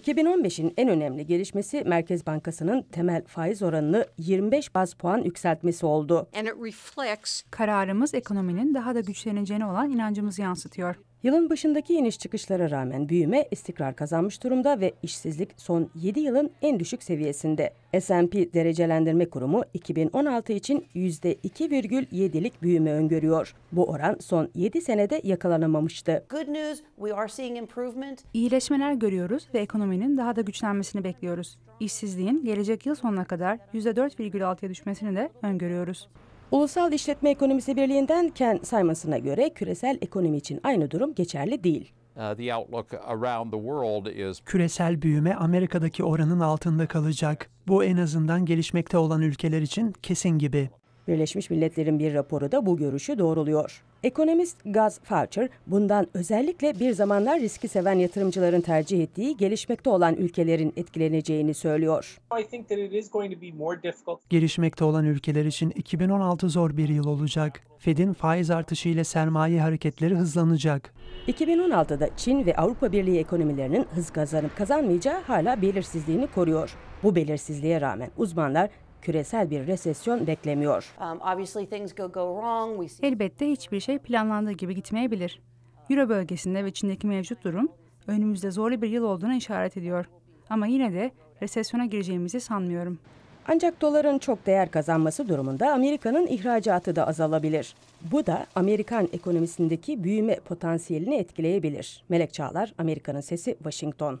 2015'in en önemli gelişmesi Merkez Bankası'nın temel faiz oranını 25 baz puan yükseltmesi oldu. Kararımız ekonominin daha da güçleneceğine olan inancımızı yansıtıyor. Yılın başındaki iniş çıkışlara rağmen büyüme istikrar kazanmış durumda ve işsizlik son 7 yılın en düşük seviyesinde. S&P Derecelendirme Kurumu 2016 için %2,7'lik büyüme öngörüyor. Bu oran son 7 senede yakalanamamıştı. İyileşmeler görüyoruz ve ekonominin daha da güçlenmesini bekliyoruz. İşsizliğin gelecek yıl sonuna kadar %4,6'ya düşmesini de öngörüyoruz. Ulusal İşletme Ekonomisi Birliği'nden Ken saymasına göre küresel ekonomi için aynı durum geçerli değil. Uh, küresel büyüme Amerika'daki oranın altında kalacak. Bu en azından gelişmekte olan ülkeler için kesin gibi. Birleşmiş Milletler'in bir raporu da bu görüşü doğruluyor. Ekonomist Gaz Faucher bundan özellikle bir zamanlar riski seven yatırımcıların tercih ettiği gelişmekte olan ülkelerin etkileneceğini söylüyor. Gelişmekte olan ülkeler için 2016 zor bir yıl olacak. Fed'in faiz artışı ile sermaye hareketleri hızlanacak. 2016'da Çin ve Avrupa Birliği ekonomilerinin hız kazanıp kazanmayacağı hala belirsizliğini koruyor. Bu belirsizliğe rağmen uzmanlar küresel bir resesyon beklemiyor. Um, Elbette hiçbir şey planlandığı gibi gitmeyebilir. Euro bölgesinde ve Çin'deki mevcut durum önümüzde zorlu bir yıl olduğuna işaret ediyor. Ama yine de resesyona gireceğimizi sanmıyorum. Ancak doların çok değer kazanması durumunda Amerika'nın ihracatı da azalabilir. Bu da Amerikan ekonomisindeki büyüme potansiyelini etkileyebilir. Melek Çağlar, Amerika'nın Sesi, Washington.